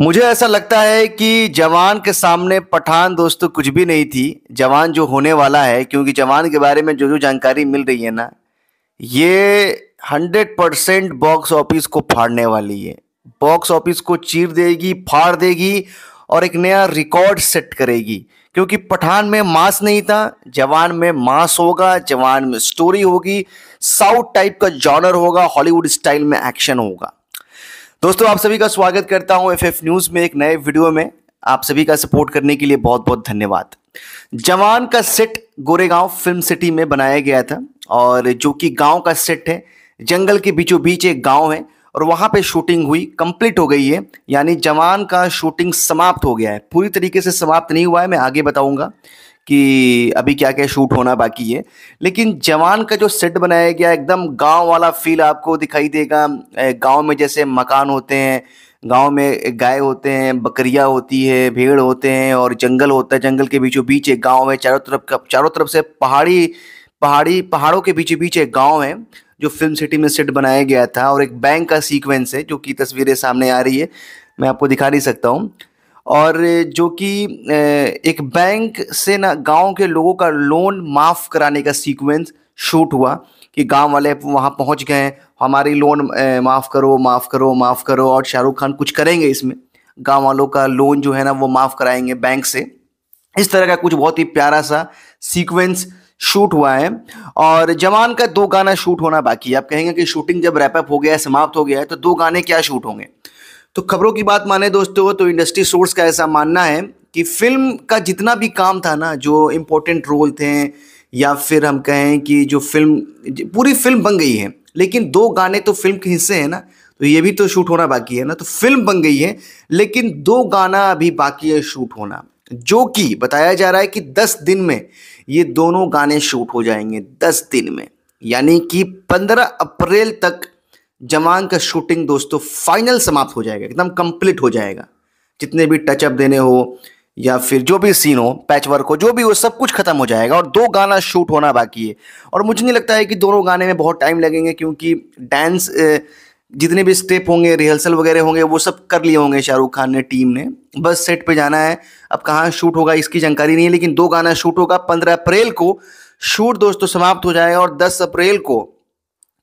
मुझे ऐसा लगता है कि जवान के सामने पठान दोस्तों तो कुछ भी नहीं थी जवान जो होने वाला है क्योंकि जवान के बारे में जो जो जानकारी मिल रही है ना ये हंड्रेड परसेंट बॉक्स ऑफिस को फाड़ने वाली है बॉक्स ऑफिस को चीर देगी फाड़ देगी और एक नया रिकॉर्ड सेट करेगी क्योंकि पठान में मास नहीं था जवान में मास होगा जवान में स्टोरी होगी साउथ टाइप का जॉनर होगा हॉलीवुड स्टाइल में एक्शन होगा दोस्तों आप सभी का स्वागत करता हूं एफएफ न्यूज़ में एक नए वीडियो में आप सभी का सपोर्ट करने के लिए बहुत बहुत धन्यवाद जवान का सेट गोरेगांव फिल्म सिटी में बनाया गया था और जो कि गांव का सेट है जंगल के बीचों बीच एक गांव है और वहां पे शूटिंग हुई कंप्लीट हो गई है यानी जवान का शूटिंग समाप्त हो गया है पूरी तरीके से समाप्त नहीं हुआ है मैं आगे बताऊंगा कि अभी क्या क्या शूट होना बाकी है लेकिन जवान का जो सेट बनाया गया एकदम गांव वाला फील आपको दिखाई देगा गांव में जैसे मकान होते हैं गांव में गाय होते हैं बकरियां होती है भेड़ होते हैं और जंगल होता है जंगल के बीचों बीच एक गाँव है चारों तरफ का चारों तरफ से पहाड़ी पहाड़ी पहाड़ों के बीचों बीच एक गाँव है जो फिल्म सिटी में सेट बनाया गया था और एक बैंक का सीक्वेंस है जो कि तस्वीरें सामने आ रही है मैं आपको दिखा नहीं सकता हूँ और जो कि एक बैंक से ना गांव के लोगों का लोन माफ़ कराने का सीक्वेंस शूट हुआ कि गांव वाले वहां पहुंच गए हमारी लोन माफ़ करो माफ़ करो माफ़ करो और शाहरुख खान कुछ करेंगे इसमें गांव वालों का लोन जो है ना वो माफ़ कराएंगे बैंक से इस तरह का कुछ बहुत ही प्यारा सा सीक्वेंस शूट हुआ है और जवान का दो गाना शूट होना बाकी है आप कहेंगे कि शूटिंग जब रैपअप हो गया समाप्त हो गया है तो दो गाने क्या शूट होंगे तो खबरों की बात माने दोस्तों तो इंडस्ट्री सोर्स का ऐसा मानना है कि फिल्म का जितना भी काम था ना जो इम्पोर्टेंट रोल थे या फिर हम कहें कि जो फिल्म पूरी फिल्म बन गई है लेकिन दो गाने तो फिल्म के हिस्से हैं ना तो ये भी तो शूट होना बाकी है ना तो फिल्म बन गई है लेकिन दो गाना अभी बाकी है शूट होना जो कि बताया जा रहा है कि दस दिन में ये दोनों गाने शूट हो जाएंगे दस दिन में यानी कि पंद्रह अप्रैल तक जमान का शूटिंग दोस्तों फाइनल समाप्त हो जाएगा एकदम कंप्लीट हो जाएगा जितने भी टचअप देने हो या फिर जो भी सीन हो पैच वर्क हो जो भी हो सब कुछ खत्म हो जाएगा और दो गाना शूट होना बाकी है और मुझे नहीं लगता है कि दोनों गाने में बहुत टाइम लगेंगे क्योंकि डांस जितने भी स्टेप होंगे रिहर्सल वगैरह होंगे वो सब कर लिए होंगे शाहरुख खान ने टीम ने बस सेट पे जाना है अब कहाँ शूट होगा इसकी जानकारी नहीं है लेकिन दो गाना शूट होगा पंद्रह अप्रैल को शूट दोस्तों समाप्त हो जाएगा और दस अप्रैल को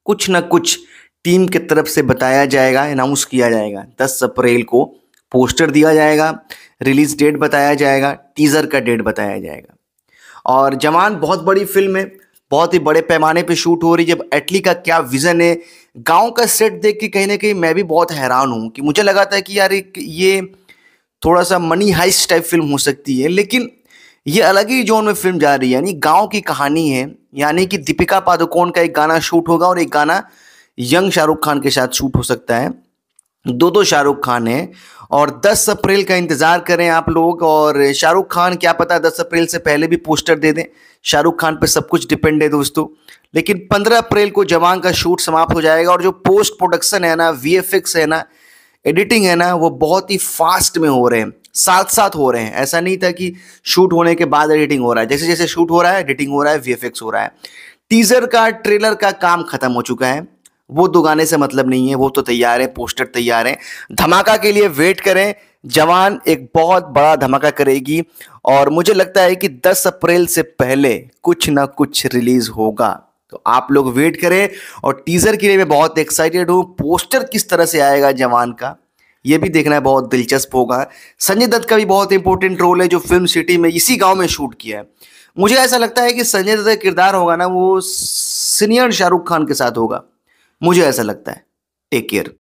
कुछ ना कुछ टीम के तरफ से बताया जाएगा अनाउंस किया जाएगा दस अप्रैल को पोस्टर दिया जाएगा रिलीज डेट बताया जाएगा टीज़र का डेट बताया जाएगा और जवान बहुत बड़ी फिल्म है बहुत ही बड़े पैमाने पे शूट हो रही है जब एटली का क्या विज़न है गांव का सेट देख के कहीं ना कहीं मैं भी बहुत हैरान हूँ कि मुझे लगा था कि यार एक ये थोड़ा सा मनी हाइस टाइप फिल्म हो सकती है लेकिन ये अलग ही जोन में फिल्म जा रही है यानी गांव की कहानी है यानी कि दीपिका पादुकोण का एक गाना शूट होगा और एक गाना यंग शाहरुख खान के साथ शूट हो सकता है दो दो शाहरुख खान हैं और 10 अप्रैल का इंतज़ार करें आप लोग और शाहरुख खान क्या पता 10 अप्रैल से पहले भी पोस्टर दे दें शाहरुख खान पे सब कुछ डिपेंड है दोस्तों लेकिन 15 अप्रैल को जवान का शूट समाप्त हो जाएगा और जो पोस्ट प्रोडक्शन है ना वी है ना एडिटिंग है ना वो बहुत ही फास्ट में हो रहे हैं साथ साथ हो रहे हैं ऐसा नहीं था कि शूट होने के बाद एडिटिंग हो रहा है जैसे जैसे शूट हो रहा है एडिटिंग हो रहा है वी हो रहा है टीजर का ट्रेलर का काम खत्म हो चुका है वो दुगाने से मतलब नहीं है वो तो तैयार है पोस्टर तैयार है धमाका के लिए वेट करें जवान एक बहुत बड़ा धमाका करेगी और मुझे लगता है कि 10 अप्रैल से पहले कुछ ना कुछ रिलीज होगा तो आप लोग वेट करें और टीज़र के लिए मैं बहुत एक्साइटेड हूँ पोस्टर किस तरह से आएगा जवान का ये भी देखना है बहुत दिलचस्प होगा संजय दत्त का भी बहुत इंपॉर्टेंट रोल है जो फिल्म सिटी में इसी गांव में शूट किया है मुझे ऐसा लगता है कि संजय दत्त का किरदार होगा ना वो सीनियर शाहरुख खान के साथ होगा मुझे ऐसा लगता है टेक केयर